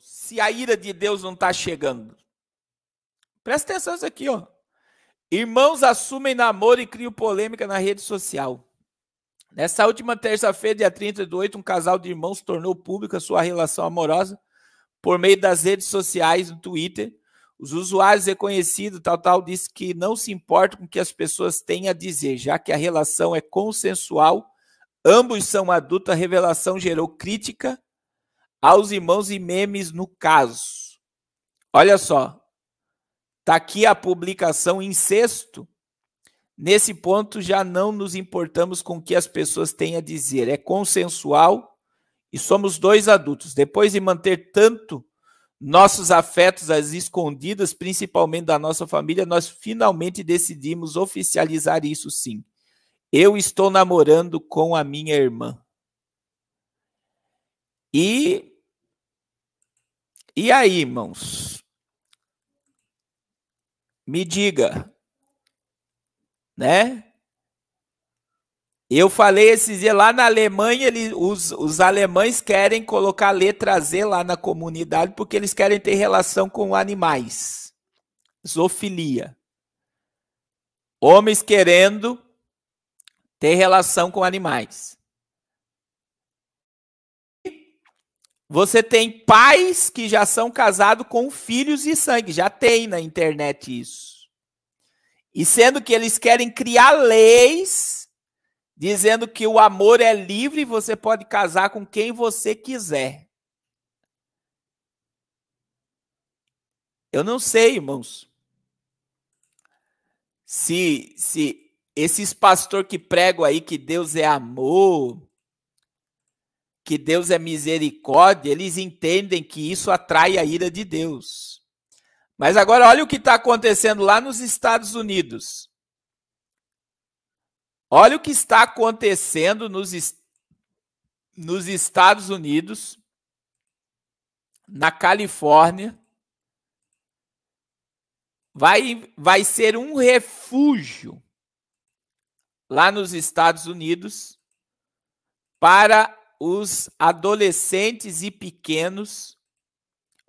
se a ira de Deus não está chegando? Presta atenção isso aqui, ó. Irmãos assumem namoro e criam polêmica na rede social. Nessa última terça-feira, dia 30 de 8, um casal de irmãos tornou pública sua relação amorosa por meio das redes sociais, no Twitter. Os usuários reconhecidos, tal, tal, disse que não se importa com o que as pessoas têm a dizer, já que a relação é consensual, ambos são adultos, a revelação gerou crítica aos irmãos e memes no caso. Olha só. tá aqui a publicação em sexto. Nesse ponto, já não nos importamos com o que as pessoas têm a dizer. É consensual e somos dois adultos. Depois de manter tanto nossos afetos às escondidas, principalmente da nossa família, nós finalmente decidimos oficializar isso sim. Eu estou namorando com a minha irmã. E E aí, irmãos? Me diga, né? Eu falei esses dias lá na Alemanha, ele, os, os alemães querem colocar a letra Z lá na comunidade porque eles querem ter relação com animais. Zoofilia. Homens querendo ter relação com animais. Você tem pais que já são casados com filhos de sangue. Já tem na internet isso. E sendo que eles querem criar leis dizendo que o amor é livre e você pode casar com quem você quiser. Eu não sei, irmãos, se, se esses pastores que pregam aí que Deus é amor, que Deus é misericórdia, eles entendem que isso atrai a ira de Deus. Mas agora olha o que está acontecendo lá nos Estados Unidos. Olha o que está acontecendo nos, nos Estados Unidos, na Califórnia. Vai, vai ser um refúgio lá nos Estados Unidos para os adolescentes e pequenos.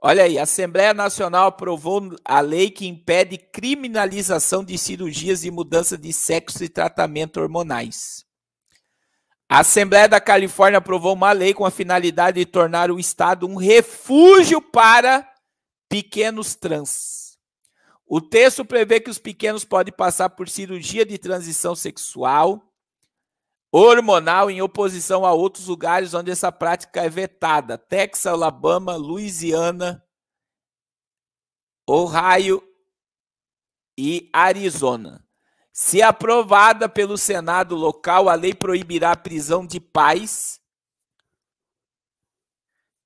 Olha aí, a Assembleia Nacional aprovou a lei que impede criminalização de cirurgias de mudança de sexo e tratamento hormonais. A Assembleia da Califórnia aprovou uma lei com a finalidade de tornar o Estado um refúgio para pequenos trans. O texto prevê que os pequenos podem passar por cirurgia de transição sexual, hormonal em oposição a outros lugares onde essa prática é vetada: Texas, Alabama, Louisiana, Ohio e Arizona. Se aprovada pelo Senado local, a lei proibirá a prisão de pais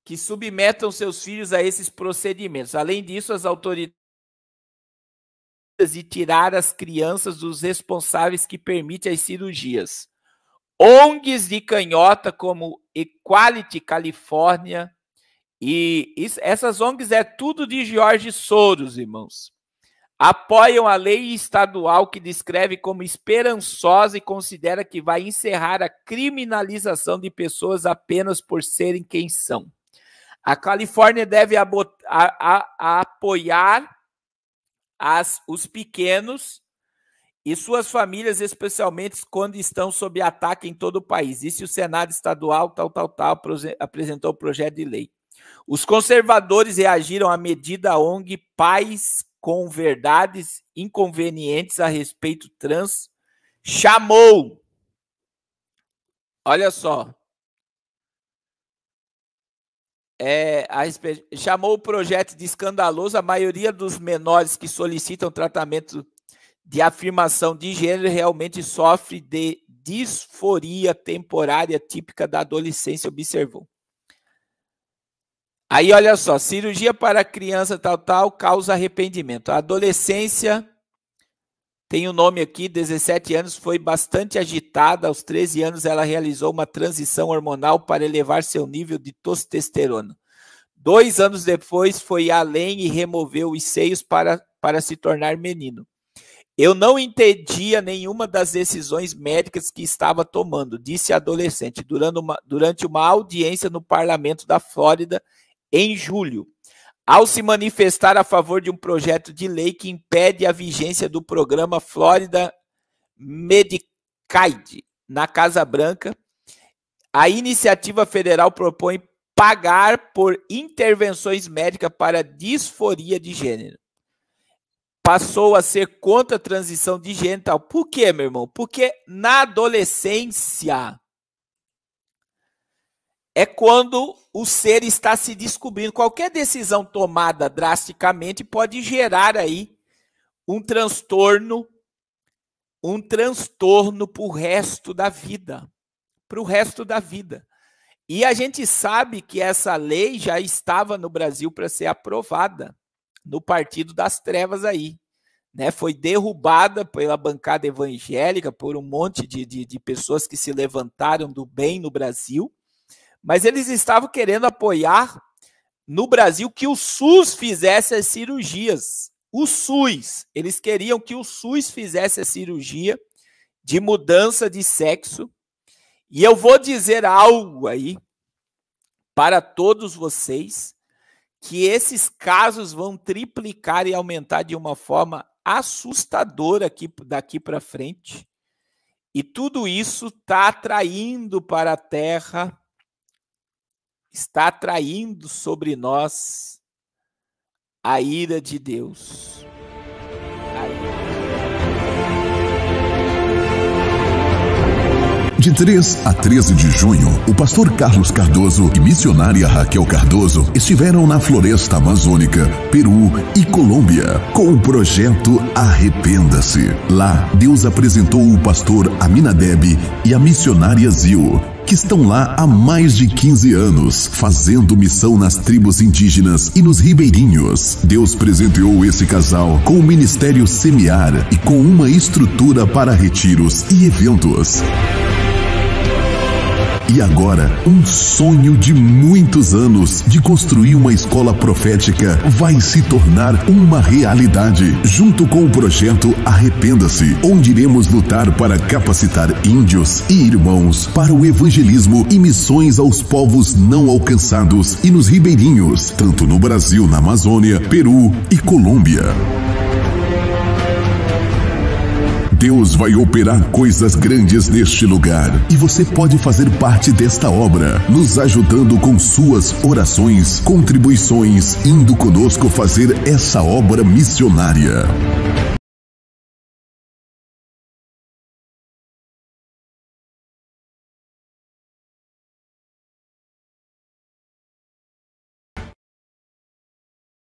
que submetam seus filhos a esses procedimentos. Além disso, as autoridades de tirar as crianças dos responsáveis que permitem as cirurgias. ONGs de canhota como Equality Califórnia e isso, essas ONGs é tudo de George Soros, irmãos. Apoiam a lei estadual que descreve como esperançosa e considera que vai encerrar a criminalização de pessoas apenas por serem quem são. A Califórnia deve a, a, a apoiar as, os pequenos e suas famílias, especialmente quando estão sob ataque em todo o país. Isso o Senado Estadual, tal, tal, tal, apresentou o projeto de lei. Os conservadores reagiram à medida ONG pais com Verdades Inconvenientes a respeito trans. Chamou! Olha só. É, respeito, chamou o projeto de escandaloso. A maioria dos menores que solicitam tratamento de afirmação de gênero realmente sofre de disforia temporária típica da adolescência, observou. Aí olha só, cirurgia para criança tal tal causa arrependimento. A adolescência tem o um nome aqui, 17 anos, foi bastante agitada. Aos 13 anos ela realizou uma transição hormonal para elevar seu nível de testosterona. Dois anos depois foi além e removeu os seios para, para se tornar menino. Eu não entendia nenhuma das decisões médicas que estava tomando, disse a adolescente durante uma, durante uma audiência no parlamento da Flórida em julho, ao se manifestar a favor de um projeto de lei que impede a vigência do programa Florida Medicaid na Casa Branca. A iniciativa federal propõe pagar por intervenções médicas para disforia de gênero passou a ser contra a transição de genital. Por quê, meu irmão? Porque na adolescência é quando o ser está se descobrindo. Qualquer decisão tomada drasticamente pode gerar aí um transtorno, um transtorno para o resto da vida. Para o resto da vida. E a gente sabe que essa lei já estava no Brasil para ser aprovada no Partido das Trevas aí. Né, foi derrubada pela bancada evangélica, por um monte de, de, de pessoas que se levantaram do bem no Brasil, mas eles estavam querendo apoiar no Brasil que o SUS fizesse as cirurgias. O SUS, eles queriam que o SUS fizesse a cirurgia de mudança de sexo. E eu vou dizer algo aí para todos vocês que esses casos vão triplicar e aumentar de uma forma assustadora aqui, daqui para frente. E tudo isso está atraindo para a Terra, está atraindo sobre nós a ira de Deus. De 3 a 13 de junho, o pastor Carlos Cardoso e missionária Raquel Cardoso estiveram na floresta amazônica, Peru e Colômbia, com o projeto Arrependa-se. Lá, Deus apresentou o pastor Aminadeb e a missionária Zil, que estão lá há mais de 15 anos, fazendo missão nas tribos indígenas e nos ribeirinhos. Deus presenteou esse casal com o ministério semear e com uma estrutura para retiros e eventos. E agora, um sonho de muitos anos de construir uma escola profética vai se tornar uma realidade, junto com o projeto Arrependa-se, onde iremos lutar para capacitar índios e irmãos para o evangelismo e missões aos povos não alcançados e nos ribeirinhos, tanto no Brasil, na Amazônia, Peru e Colômbia. Deus vai operar coisas grandes neste lugar e você pode fazer parte desta obra, nos ajudando com suas orações, contribuições, indo conosco fazer essa obra missionária.